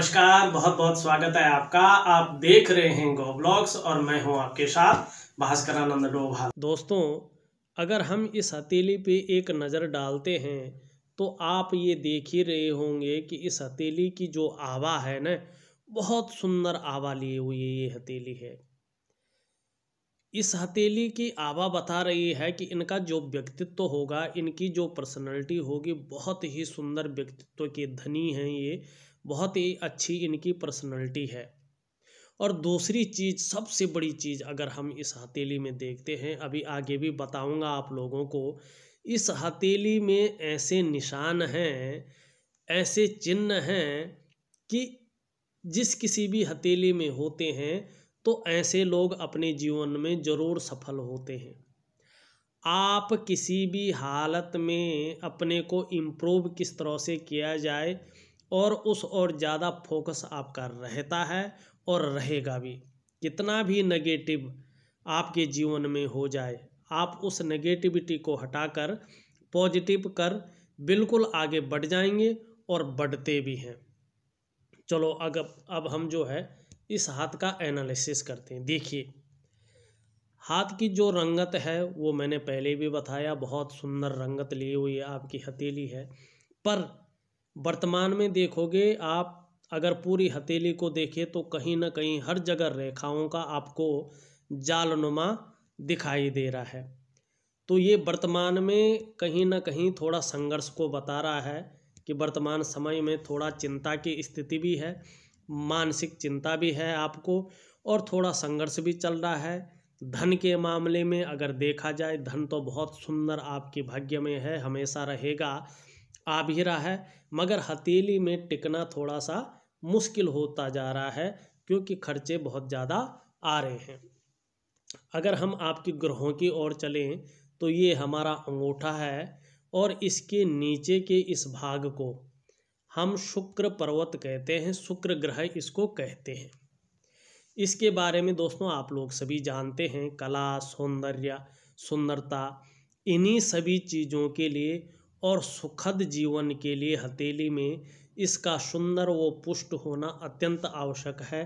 नमस्कार बहुत बहुत स्वागत है आपका आप देख रहे हैं गो ब्लॉग्स और मैं हूं आपके साथ आनंद डोभाल दोस्तों अगर हम इस हथेली पे एक नज़र डालते हैं तो आप ये देख ही रहे होंगे कि इस हथेली की जो आवा है ना बहुत सुंदर आवा लिए हुई ये हथेली है इस हथेली की आवा बता रही है कि इनका जो व्यक्तित्व होगा इनकी जो पर्सनैलिटी होगी बहुत ही सुंदर व्यक्तित्व के धनी हैं ये बहुत ही अच्छी इनकी पर्सनैलिटी है और दूसरी चीज़ सबसे बड़ी चीज़ अगर हम इस हथेली में देखते हैं अभी आगे भी बताऊंगा आप लोगों को इस हथेली में ऐसे निशान हैं ऐसे चिन्ह हैं कि जिस किसी भी हथेली में होते हैं तो ऐसे लोग अपने जीवन में ज़रूर सफल होते हैं आप किसी भी हालत में अपने को इम्प्रूव किस तरह से किया जाए और उस और ज़्यादा फोकस आपका रहता है और रहेगा भी कितना भी नेगेटिव आपके जीवन में हो जाए आप उस नेगेटिविटी को हटाकर पॉजिटिव कर बिल्कुल आगे बढ़ जाएंगे और बढ़ते भी हैं चलो अगर अब हम जो है इस हाथ का एनालिसिस करते हैं देखिए हाथ की जो रंगत है वो मैंने पहले भी बताया बहुत सुंदर रंगत ली हुई है आपकी हथेली है पर वर्तमान में देखोगे आप अगर पूरी हथेली को देखें तो कहीं ना कहीं हर जगह रेखाओं का आपको जालनुमा दिखाई दे रहा है तो ये वर्तमान में कहीं ना कहीं थोड़ा संघर्ष को बता रहा है कि वर्तमान समय में थोड़ा चिंता की स्थिति भी है मानसिक चिंता भी है आपको और थोड़ा संघर्ष भी चल रहा है धन के मामले में अगर देखा जाए धन तो बहुत सुंदर आपके भाग्य में है हमेशा रहेगा आ भी रहा है मगर हथेली में टिकना थोड़ा सा मुश्किल होता जा रहा है क्योंकि खर्चे बहुत ज़्यादा आ रहे हैं अगर हम आपके ग्रहों की ओर चलें तो ये हमारा अंगूठा है और इसके नीचे के इस भाग को हम शुक्र पर्वत कहते हैं शुक्र ग्रह इसको कहते हैं इसके बारे में दोस्तों आप लोग सभी जानते हैं कला सौंदर्य सुंदरता इन्हीं सभी चीज़ों के लिए और सुखद जीवन के लिए हथेली में इसका सुंदर व पुष्ट होना अत्यंत आवश्यक है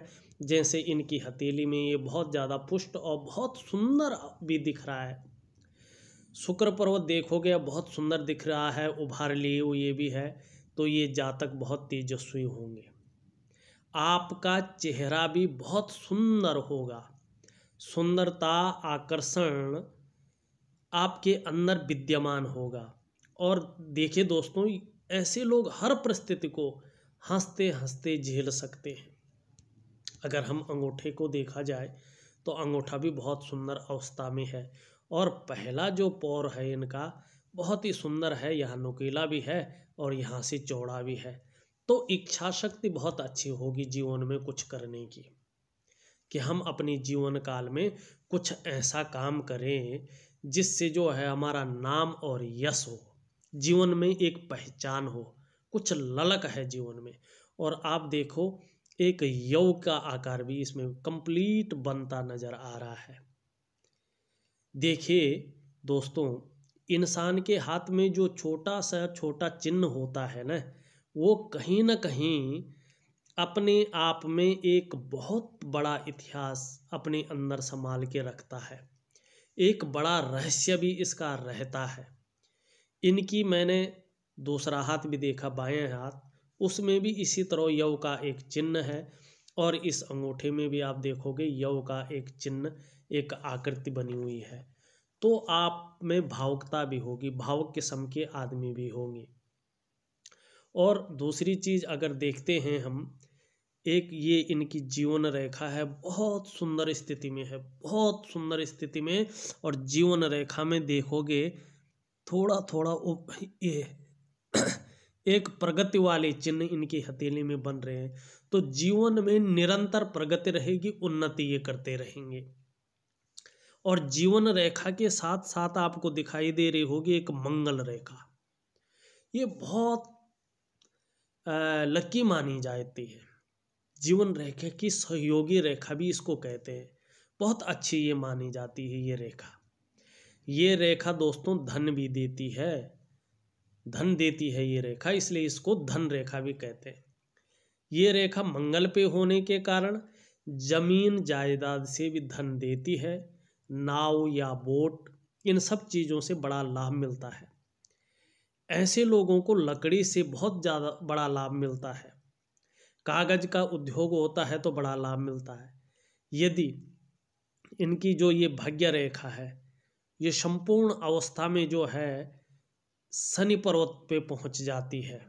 जैसे इनकी हथेली में ये बहुत ज़्यादा पुष्ट और बहुत सुंदर भी दिख रहा है शुक्र पर्वत देखोगे बहुत सुंदर दिख रहा है उभार लिए हुए ये भी है तो ये जातक बहुत तेजस्वी होंगे आपका चेहरा भी बहुत सुंदर होगा सुंदरता आकर्षण आपके अंदर विद्यमान होगा और देखिए दोस्तों ऐसे लोग हर परिस्थिति को हंसते हंसते झेल सकते हैं अगर हम अंगूठे को देखा जाए तो अंगूठा भी बहुत सुंदर अवस्था में है और पहला जो पौर है इनका बहुत ही सुंदर है यहाँ नुकीला भी है और यहाँ से चौड़ा भी है तो इच्छा शक्ति बहुत अच्छी होगी जीवन में कुछ करने की कि हम अपने जीवन काल में कुछ ऐसा काम करें जिससे जो है हमारा नाम और यश हो जीवन में एक पहचान हो कुछ ललक है जीवन में और आप देखो एक यव का आकार भी इसमें कंप्लीट बनता नजर आ रहा है देखिए दोस्तों इंसान के हाथ में जो छोटा सा छोटा चिन्ह होता है ना वो कहीं ना कहीं अपने आप में एक बहुत बड़ा इतिहास अपने अंदर संभाल के रखता है एक बड़ा रहस्य भी इसका रहता है इनकी मैंने दूसरा हाथ भी देखा बाएं हाथ उसमें भी इसी तरह यव का एक चिन्ह है और इस अंगूठे में भी आप देखोगे यव का एक चिन्ह एक आकृति बनी हुई है तो आप में भावुकता भी होगी भावुक किस्म के आदमी भी होंगे और दूसरी चीज़ अगर देखते हैं हम एक ये इनकी जीवन रेखा है बहुत सुंदर स्थिति में है बहुत सुंदर स्थिति में और जीवन रेखा में देखोगे थोड़ा थोड़ा उप, ये एक प्रगति वाले चिन्ह इनकी हथेली में बन रहे हैं तो जीवन में निरंतर प्रगति रहेगी उन्नति ये करते रहेंगे और जीवन रेखा के साथ साथ आपको दिखाई दे रही होगी एक मंगल रेखा ये बहुत लकी मानी जाती है जीवन रेखा की सहयोगी रेखा भी इसको कहते हैं बहुत अच्छी ये मानी जाती है ये रेखा ये रेखा दोस्तों धन भी देती है धन देती है ये रेखा इसलिए इसको धन रेखा भी कहते हैं ये रेखा मंगल पे होने के कारण जमीन जायदाद से भी धन देती है नाव या बोट इन सब चीज़ों से बड़ा लाभ मिलता है ऐसे लोगों को लकड़ी से बहुत ज़्यादा बड़ा लाभ मिलता है कागज़ का उद्योग होता है तो बड़ा लाभ मिलता है यदि इनकी जो ये भाग्य रेखा है ये संपूर्ण अवस्था में जो है शनि पर्वत पे पहुंच जाती है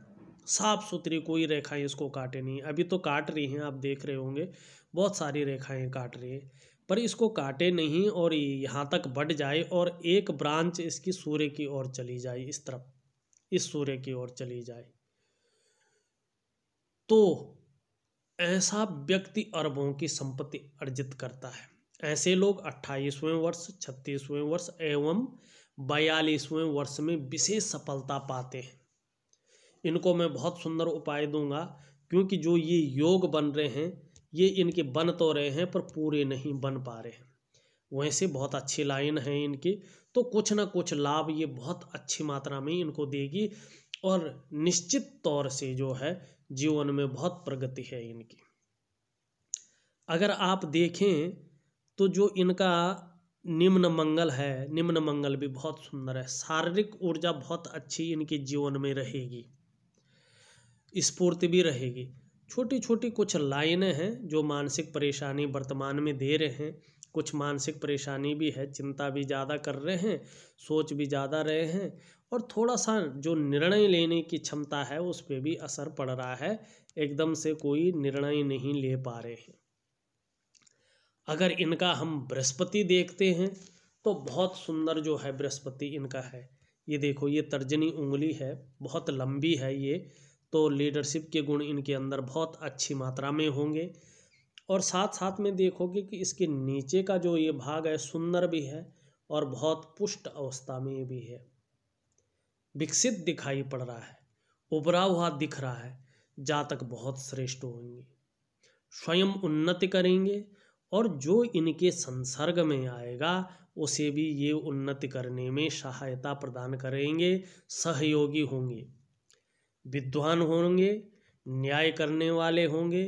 साफ सुथरी कोई रेखाएं इसको काटे नहीं अभी तो काट रही हैं आप देख रहे होंगे बहुत सारी रेखाएं काट रही है पर इसको काटे नहीं और यहाँ तक बढ़ जाए और एक ब्रांच इसकी सूर्य की ओर चली जाए इस तरफ इस सूर्य की ओर चली जाए तो ऐसा व्यक्ति अरबों की संपत्ति अर्जित करता है ऐसे लोग अट्ठाईसवें वर्ष छत्तीसवें वर्ष एवं बयालीसवें वर्ष में विशेष सफलता पाते हैं इनको मैं बहुत सुंदर उपाय दूंगा क्योंकि जो ये योग बन रहे हैं ये इनके बन तो रहे हैं पर पूरे नहीं बन पा रहे हैं वैसे बहुत अच्छी लाइन है इनकी तो कुछ ना कुछ लाभ ये बहुत अच्छी मात्रा में इनको देगी और निश्चित तौर से जो है जीवन में बहुत प्रगति है इनकी अगर आप देखें तो जो इनका निम्न मंगल है निम्न मंगल भी बहुत सुंदर है शारीरिक ऊर्जा बहुत अच्छी इनके जीवन में रहेगी स्फूर्ति भी रहेगी छोटी छोटी कुछ लाइनें हैं जो मानसिक परेशानी वर्तमान में दे रहे हैं कुछ मानसिक परेशानी भी है चिंता भी ज़्यादा कर रहे हैं सोच भी ज़्यादा रहे हैं और थोड़ा सा जो निर्णय लेने की क्षमता है उस पर भी असर पड़ रहा है एकदम से कोई निर्णय नहीं ले पा रहे हैं अगर इनका हम बृहस्पति देखते हैं तो बहुत सुंदर जो है बृहस्पति इनका है ये देखो ये तर्जनी उंगली है बहुत लंबी है ये तो लीडरशिप के गुण इनके अंदर बहुत अच्छी मात्रा में होंगे और साथ साथ में देखोगे कि इसके नीचे का जो ये भाग है सुंदर भी है और बहुत पुष्ट अवस्था में भी है विकसित दिखाई पड़ रहा है उभरा हुआ दिख रहा है जातक बहुत श्रेष्ठ होंगे स्वयं उन्नति करेंगे और जो इनके संसर्ग में आएगा उसे भी ये उन्नति करने में सहायता प्रदान करेंगे सहयोगी होंगे विद्वान होंगे न्याय करने वाले होंगे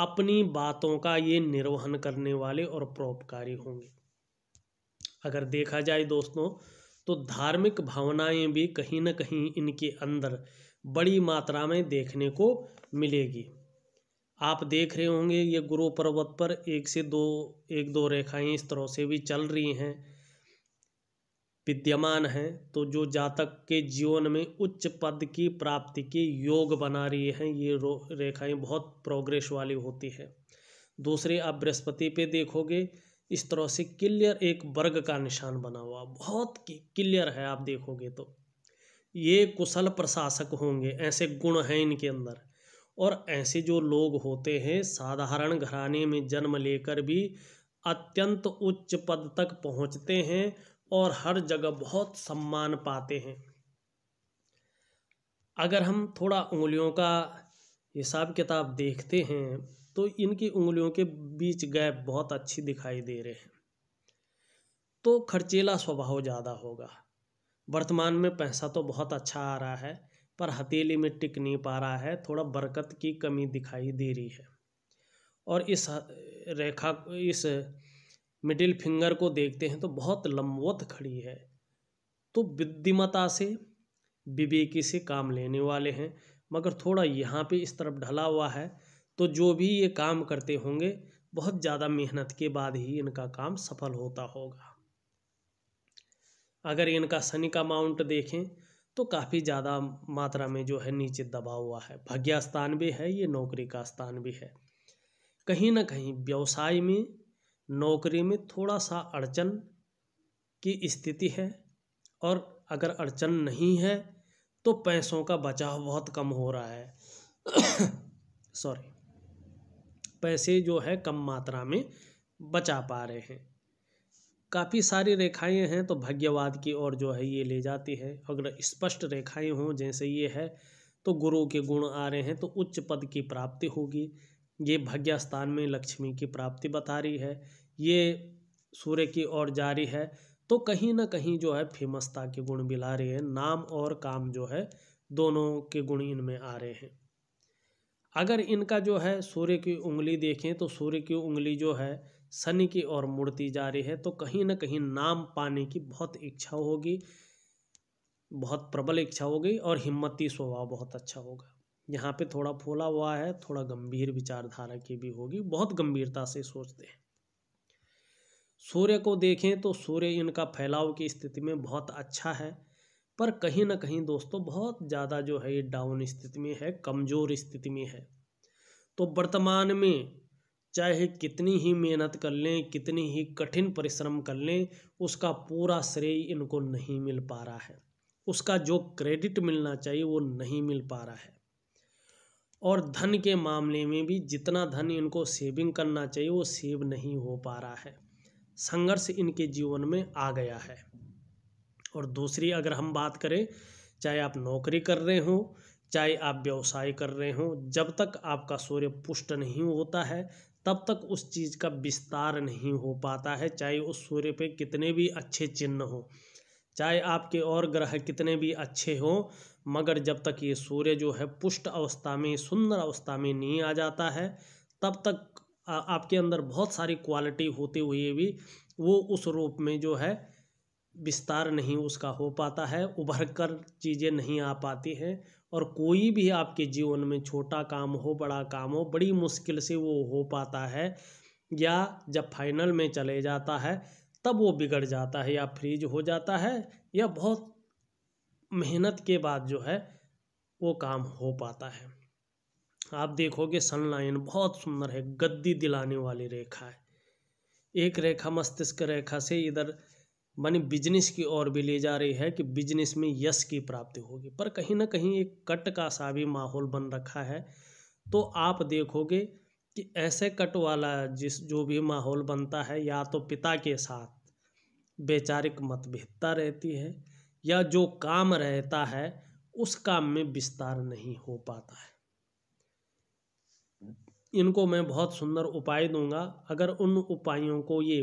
अपनी बातों का ये निर्वहन करने वाले और परोपकारी होंगे अगर देखा जाए दोस्तों तो धार्मिक भावनाएं भी कहीं ना कहीं इनके अंदर बड़ी मात्रा में देखने को मिलेगी आप देख रहे होंगे ये गुरु पर्वत पर एक से दो एक दो रेखाएं इस तरह से भी चल रही हैं विद्यमान हैं तो जो जातक के जीवन में उच्च पद की प्राप्ति के योग बना रही हैं ये रेखाएं बहुत प्रोग्रेस वाली होती है दूसरे आप बृहस्पति पे देखोगे इस तरह से क्लियर एक वर्ग का निशान बना हुआ बहुत क्लियर है आप देखोगे तो ये कुशल प्रशासक होंगे ऐसे गुण हैं इनके अंदर और ऐसे जो लोग होते हैं साधारण घराने में जन्म लेकर भी अत्यंत उच्च पद तक पहुंचते हैं और हर जगह बहुत सम्मान पाते हैं अगर हम थोड़ा उंगलियों का हिसाब किताब देखते हैं तो इनकी उंगलियों के बीच गैप बहुत अच्छी दिखाई दे रहे हैं तो खर्चेला स्वभाव ज़्यादा होगा वर्तमान में पैसा तो बहुत अच्छा आ रहा है पर हथेली में टिक नहीं पा रहा है थोड़ा बरकत की कमी दिखाई दे रही है और इस रेखा इस मिडिल फिंगर को देखते हैं तो बहुत लंबवत खड़ी है तो बुद्धिमता से विवेकी से काम लेने वाले हैं मगर थोड़ा यहाँ पे इस तरफ ढला हुआ है तो जो भी ये काम करते होंगे बहुत ज़्यादा मेहनत के बाद ही इनका काम सफल होता होगा अगर इनका शनि का माउंट देखें तो काफ़ी ज़्यादा मात्रा में जो है नीचे दबा हुआ है भाग्य स्थान भी है ये नौकरी का स्थान भी है कहीं ना कहीं व्यवसाय में नौकरी में थोड़ा सा अड़चन की स्थिति है और अगर अड़चन नहीं है तो पैसों का बचाव बहुत कम हो रहा है सॉरी पैसे जो है कम मात्रा में बचा पा रहे हैं काफ़ी सारी रेखाएं हैं तो भाग्यवाद की ओर जो है ये ले जाती है अगर स्पष्ट रेखाएं हों जैसे ये है तो गुरु के गुण आ रहे हैं तो उच्च पद की प्राप्ति होगी ये भाग्य स्थान में लक्ष्मी की प्राप्ति बता रही है ये सूर्य की ओर जारी है तो कहीं ना कहीं जो है फेमसता के गुण मिला रहे हैं नाम और काम जो है दोनों के गुण इनमें आ रहे हैं अगर इनका जो है सूर्य की उंगली देखें तो सूर्य की उंगली जो है शनि की ओर मुड़ती जा रही है तो कहीं ना कहीं नाम पाने की बहुत इच्छा होगी बहुत प्रबल इच्छा होगी और हिम्मती स्वभाव बहुत अच्छा होगा यहाँ पे थोड़ा फूला हुआ है थोड़ा गंभीर विचारधारा की भी होगी बहुत गंभीरता से सोचते हैं सूर्य को देखें तो सूर्य इनका फैलाव की स्थिति में बहुत अच्छा है पर कहीं ना कहीं दोस्तों बहुत ज़्यादा जो है ये डाउन स्थिति में है कमज़ोर स्थिति में है तो वर्तमान में चाहे कितनी ही मेहनत कर लें कितनी ही कठिन परिश्रम कर लें उसका पूरा श्रेय इनको नहीं मिल पा रहा है उसका जो क्रेडिट मिलना चाहिए वो नहीं मिल पा रहा है और धन के मामले में भी जितना धन इनको सेविंग करना चाहिए वो सेव नहीं हो पा रहा है संघर्ष इनके जीवन में आ गया है और दूसरी अगर हम बात करें चाहे आप नौकरी कर रहे हो चाहे आप व्यवसाय कर रहे हो जब तक आपका सूर्य पुष्ट नहीं होता है तब तक उस चीज़ का विस्तार नहीं हो पाता है चाहे उस सूर्य पे कितने भी अच्छे चिन्ह हों चाहे आपके और ग्रह कितने भी अच्छे हों मगर जब तक ये सूर्य जो है पुष्ट अवस्था में सुंदर अवस्था में नहीं आ जाता है तब तक आपके अंदर बहुत सारी क्वालिटी होते हुए भी वो उस रूप में जो है विस्तार नहीं उसका हो पाता है उभर कर चीज़ें नहीं आ पाती हैं और कोई भी आपके जीवन में छोटा काम हो बड़ा काम हो बड़ी मुश्किल से वो हो पाता है या जब फाइनल में चले जाता है तब वो बिगड़ जाता है या फ्रीज हो जाता है या बहुत मेहनत के बाद जो है वो काम हो पाता है आप देखोगे सनलाइन बहुत सुंदर है गद्दी दिलाने वाली रेखा है एक रेखा मस्तिष्क रेखा से इधर मानी बिजनेस की ओर भी ले जा रही है कि बिजनेस में यश की प्राप्ति होगी पर कहीं ना कहीं एक कट का सा भी माहौल बन रखा है तो आप देखोगे कि ऐसे कट वाला जिस जो भी माहौल बनता है या तो पिता के साथ वैचारिक मतभेदता रहती है या जो काम रहता है उस काम में विस्तार नहीं हो पाता है इनको मैं बहुत सुंदर उपाय दूंगा अगर उन उपायों को ये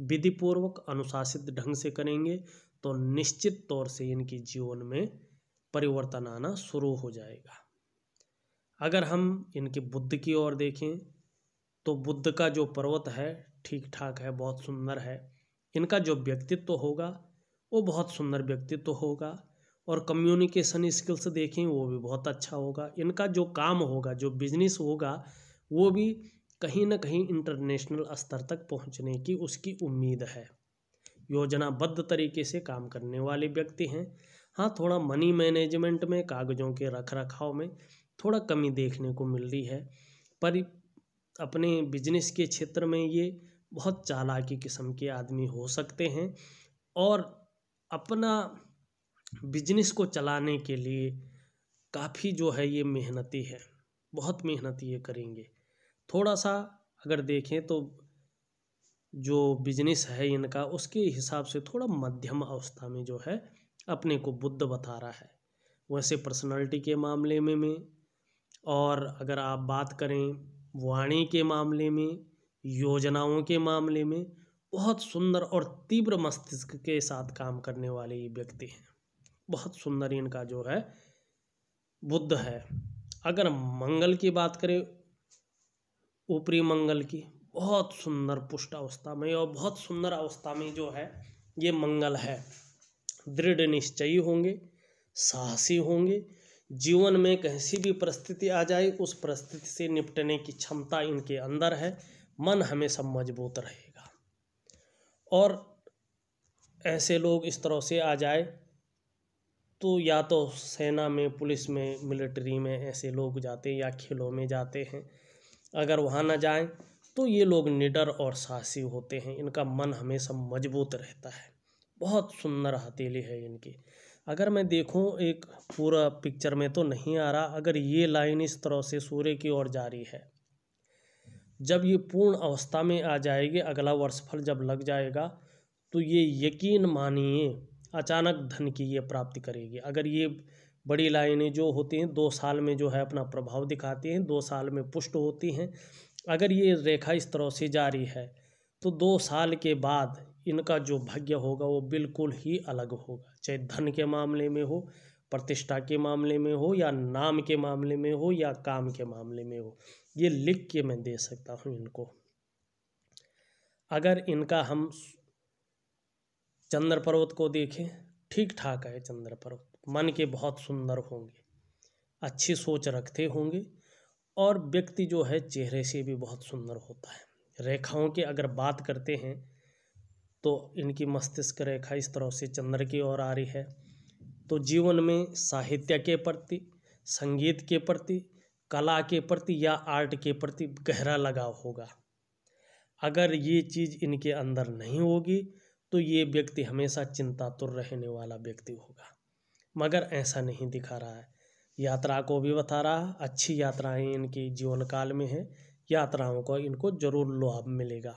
विधिपूर्वक अनुशासित ढंग से करेंगे तो निश्चित तौर से इनकी जीवन में परिवर्तन आना शुरू हो जाएगा अगर हम इनकी बुद्ध की ओर देखें तो बुद्ध का जो पर्वत है ठीक ठाक है बहुत सुंदर है इनका जो व्यक्तित्व होगा वो बहुत सुंदर व्यक्तित्व होगा और कम्युनिकेशन स्किल्स देखें वो भी बहुत अच्छा होगा इनका जो काम होगा जो बिजनेस होगा वो भी कहीं ना कहीं इंटरनेशनल स्तर तक पहुंचने की उसकी उम्मीद है योजनाबद्ध तरीके से काम करने वाले व्यक्ति हैं हाँ थोड़ा मनी मैनेजमेंट में कागज़ों के रख रखाव में थोड़ा कमी देखने को मिल रही है पर अपने बिजनेस के क्षेत्र में ये बहुत चालाकी किस्म के आदमी हो सकते हैं और अपना बिजनेस को चलाने के लिए काफ़ी जो है ये मेहनती है बहुत मेहनत ये करेंगे थोड़ा सा अगर देखें तो जो बिजनेस है इनका उसके हिसाब से थोड़ा मध्यम अवस्था में जो है अपने को बुद्ध बता रहा है वैसे पर्सनालिटी के मामले में में और अगर आप बात करें वाणी के मामले में योजनाओं के मामले में बहुत सुंदर और तीव्र मस्तिष्क के साथ काम करने वाले ये व्यक्ति हैं बहुत सुंदर इनका जो है बुद्ध है अगर मंगल की बात करें ऊपरी मंगल की बहुत सुंदर पुष्ट अवस्था में और बहुत सुंदर अवस्था में जो है ये मंगल है दृढ़ निश्चयी होंगे साहसी होंगे जीवन में कैसी भी परिस्थिति आ जाए उस परिस्थिति से निपटने की क्षमता इनके अंदर है मन हमेशा मजबूत रहेगा और ऐसे लोग इस तरह से आ जाए तो या तो सेना में पुलिस में मिलिट्री में ऐसे लोग जाते हैं या खेलों में जाते हैं अगर वहाँ ना जाएं तो ये लोग निडर और साहसी होते हैं इनका मन हमेशा मजबूत रहता है बहुत सुंदर हथेली है इनकी अगर मैं देखूं एक पूरा पिक्चर में तो नहीं आ रहा अगर ये लाइन इस तरह से सूर्य की ओर जारी है जब ये पूर्ण अवस्था में आ जाएगी अगला वर्षफल जब लग जाएगा तो ये यकीन मानिए अचानक धन की ये प्राप्ति करेगी अगर ये बड़ी लाइनें जो होती हैं दो साल में जो है अपना प्रभाव दिखाती हैं दो साल में पुष्ट होती हैं अगर ये रेखा इस तरह से जारी है तो दो साल के बाद इनका जो भाग्य होगा वो बिल्कुल ही अलग होगा चाहे धन के मामले में हो प्रतिष्ठा के मामले में हो या नाम के मामले में हो या काम के मामले में हो ये लिख के मैं दे सकता हूँ इनको अगर इनका हम चंद्र पर्वत को देखें ठीक ठाक है चंद्र पर्वत मन के बहुत सुंदर होंगे अच्छी सोच रखते होंगे और व्यक्ति जो है चेहरे से भी बहुत सुंदर होता है रेखाओं की अगर बात करते हैं तो इनकी मस्तिष्क रेखा इस तरह से चंद्र की ओर आ रही है तो जीवन में साहित्य के प्रति संगीत के प्रति कला के प्रति या आर्ट के प्रति गहरा लगाव होगा अगर ये चीज़ इनके अंदर नहीं होगी तो ये व्यक्ति हमेशा चिंतातुर रहने वाला व्यक्ति होगा मगर ऐसा नहीं दिखा रहा है यात्रा को भी बता रहा अच्छी यात्राएं इनकी जीवन काल में है यात्राओं को इनको जरूर लाभ मिलेगा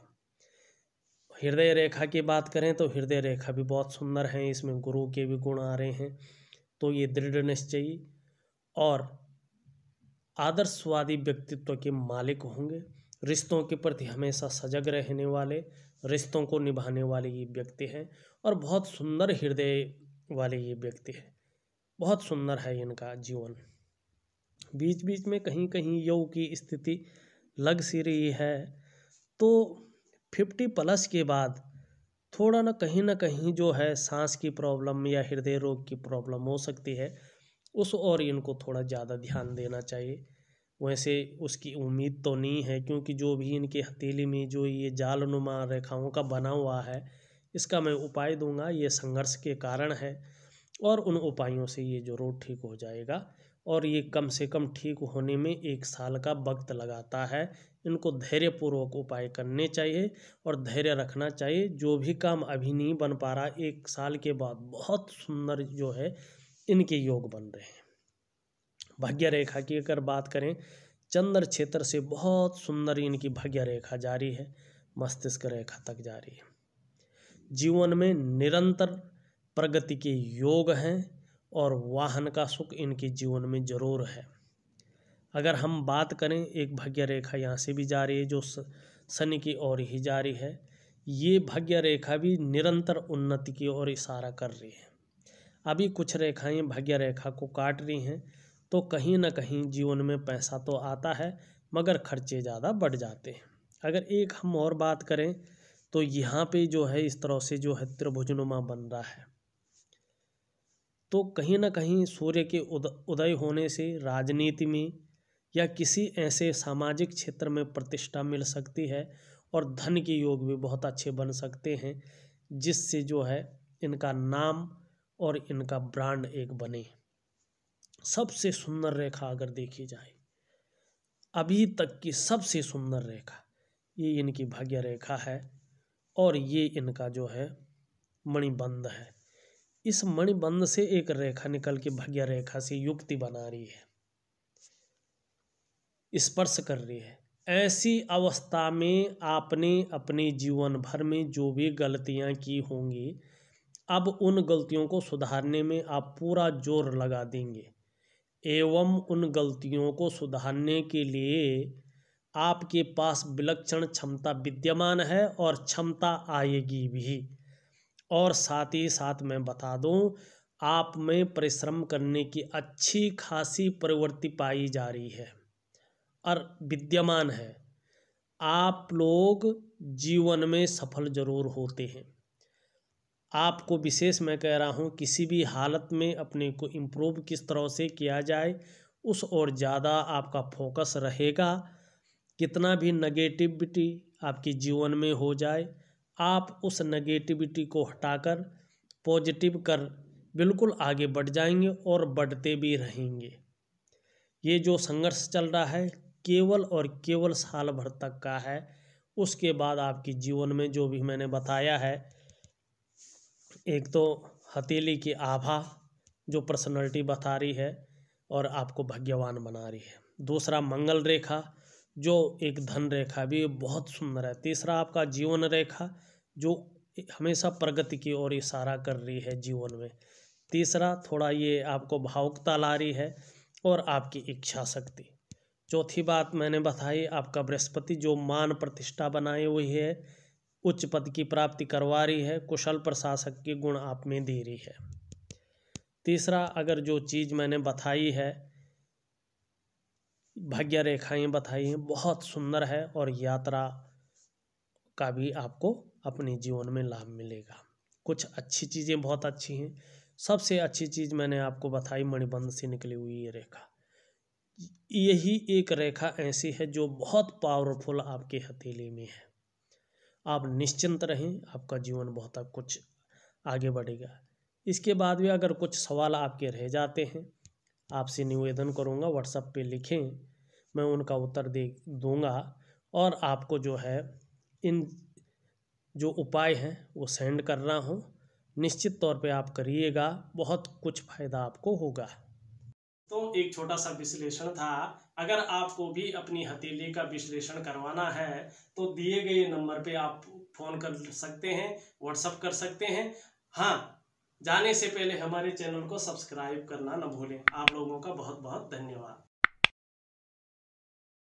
हृदय रेखा की बात करें तो हृदय रेखा भी बहुत सुंदर है इसमें गुरु के भी गुण आ रहे हैं तो ये दृढ़ निश्चय और आदर्शवादी व्यक्तित्व के मालिक होंगे रिश्तों के प्रति हमेशा सजग रहने वाले रिश्तों को निभाने वाले ये व्यक्ति हैं और बहुत सुंदर हृदय वाले ये व्यक्ति हैं बहुत सुंदर है इनका जीवन बीच बीच में कहीं कहीं यौ की स्थिति लग सी रही है तो फिफ्टी प्लस के बाद थोड़ा ना कहीं ना कहीं जो है सांस की प्रॉब्लम या हृदय रोग की प्रॉब्लम हो सकती है उस और इनको थोड़ा ज़्यादा ध्यान देना चाहिए वैसे उसकी उम्मीद तो नहीं है क्योंकि जो भी इनके हथेली में जो ये जाल नुमा रेखाओं का बना हुआ है इसका मैं उपाय दूंगा ये संघर्ष के कारण है और उन उपायों से ये जो रोग ठीक हो जाएगा और ये कम से कम ठीक होने में एक साल का वक्त लगाता है इनको धैर्यपूर्वक उपाय करने चाहिए और धैर्य रखना चाहिए जो भी काम अभी नहीं बन पा रहा एक साल के बाद बहुत सुंदर जो है इनके योग बन रहे हैं भाग्य रेखा की अगर बात करें चंद्र क्षेत्र से बहुत सुंदर इनकी भाग्य रेखा जारी है मस्तिष्क रेखा तक जारी है जीवन में निरंतर प्रगति के योग हैं और वाहन का सुख इनके जीवन में जरूर है अगर हम बात करें एक भाग्य रेखा यहाँ से भी जा रही है जो शनि की ओर ही जा रही है ये भाग्य रेखा भी निरंतर उन्नति की ओर इशारा कर रही है अभी कुछ रेखाएं भाग्य रेखा को काट रही हैं तो कहीं ना कहीं जीवन में पैसा तो आता है मगर खर्चे ज़्यादा बढ़ जाते हैं अगर एक हम और बात करें तो यहाँ पे जो है इस तरह से जो है त्रिभुजनुमा बन रहा है तो कहीं ना कहीं सूर्य के उदय उदय होने से राजनीति में या किसी ऐसे सामाजिक क्षेत्र में प्रतिष्ठा मिल सकती है और धन के योग भी बहुत अच्छे बन सकते हैं जिससे जो है इनका नाम और इनका ब्रांड एक बने सबसे सुंदर रेखा अगर देखी जाए अभी तक की सबसे सुंदर रेखा ये इनकी भाग्य रेखा है और ये इनका जो है मणिबंध है इस मणिबंध से एक रेखा निकल के भग्या रेखा से युक्ति बना रही है स्पर्श कर रही है ऐसी अवस्था में आपने अपने जीवन भर में जो भी गलतियां की होंगी अब उन गलतियों को सुधारने में आप पूरा जोर लगा देंगे एवं उन गलतियों को सुधारने के लिए आपके पास विलक्षण क्षमता विद्यमान है और क्षमता आएगी भी और साथ ही साथ मैं बता दूं आप में परिश्रम करने की अच्छी खासी प्रवृत्ति पाई जा रही है और विद्यमान है आप लोग जीवन में सफल जरूर होते हैं आपको विशेष मैं कह रहा हूँ किसी भी हालत में अपने को इम्प्रूव किस तरह से किया जाए उस और ज़्यादा आपका फोकस रहेगा कितना भी नेगेटिविटी आपके जीवन में हो जाए आप उस नेगेटिविटी को हटाकर पॉजिटिव कर बिल्कुल आगे बढ़ जाएंगे और बढ़ते भी रहेंगे ये जो संघर्ष चल रहा है केवल और केवल साल भर तक का है उसके बाद आपके जीवन में जो भी मैंने बताया है एक तो हथेली की आभा जो पर्सनालिटी बता रही है और आपको भाग्यवान बना रही है दूसरा मंगल रेखा जो एक धन रेखा भी बहुत सुंदर है तीसरा आपका जीवन रेखा जो हमेशा प्रगति की ओर इशारा कर रही है जीवन में तीसरा थोड़ा ये आपको भावुकता ला रही है और आपकी इच्छा शक्ति चौथी बात मैंने बताई आपका बृहस्पति जो मान प्रतिष्ठा बनाई हुई है उच्च पद की प्राप्ति करवा रही है कुशल प्रशासक के गुण आप में दे रही है तीसरा अगर जो चीज़ मैंने बताई है भाग्य रेखाएं बताई हैं बहुत सुंदर है और यात्रा का भी आपको अपने जीवन में लाभ मिलेगा कुछ अच्छी चीज़ें बहुत अच्छी हैं सबसे अच्छी चीज़ मैंने आपको बताई मणिबंध से निकली हुई ये रेखा यही एक रेखा ऐसी है जो बहुत पावरफुल आपके हथेली में है आप निश्चिंत रहें आपका जीवन बहुत कुछ आगे बढ़ेगा इसके बाद भी अगर कुछ सवाल आपके रह जाते हैं आपसे निवेदन करूँगा व्हाट्सएप पे लिखें मैं उनका उत्तर दे दूँगा और आपको जो है इन जो उपाय हैं वो सेंड कर रहा हूँ निश्चित तौर पे आप करिएगा बहुत कुछ फ़ायदा आपको होगा तो एक छोटा सा विश्लेषण था अगर आपको भी अपनी हथेली का विश्लेषण करवाना है तो दिए गए नंबर पे आप फ़ोन कर सकते हैं व्हाट्सअप कर सकते हैं हाँ जाने से पहले हमारे चैनल को सब्सक्राइब करना न भूलें आप लोगों का बहुत बहुत धन्यवाद